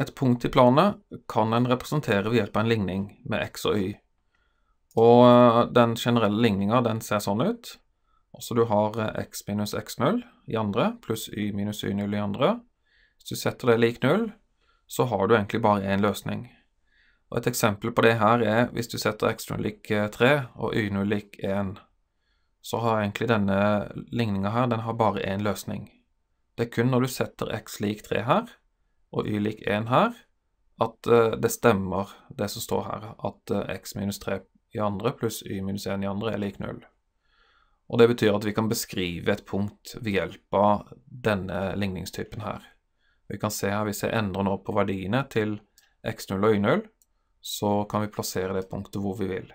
Et punkt i planet kan en representere ved hjelp av en ligning med x og y. Og eh, den generelle ligninga den ser sånn ut. Altså du har eh, x minus x0 i andre pluss y minus y0 i andre. Hvis du setter det lik null, så har du egentlig bare én løsning. Og Et eksempel på det her er hvis du setter x0 lik 3 eh, og y0 lik 1. Så har egentlig denne ligninga her den har bare én løsning. Det er kun når du setter x lik 3 her, og y lik 1 her, at eh, det stemmer, det som står her, at eh, x minus 3 i andre pluss y minus 1 i andre er lik 0. Og det betyr at vi kan beskrive et punkt ved hjelp av denne ligningstypen her. Vi kan se her, Hvis jeg endrer nå på verdiene til x0 og y0, så kan vi plassere det punktet hvor vi vil.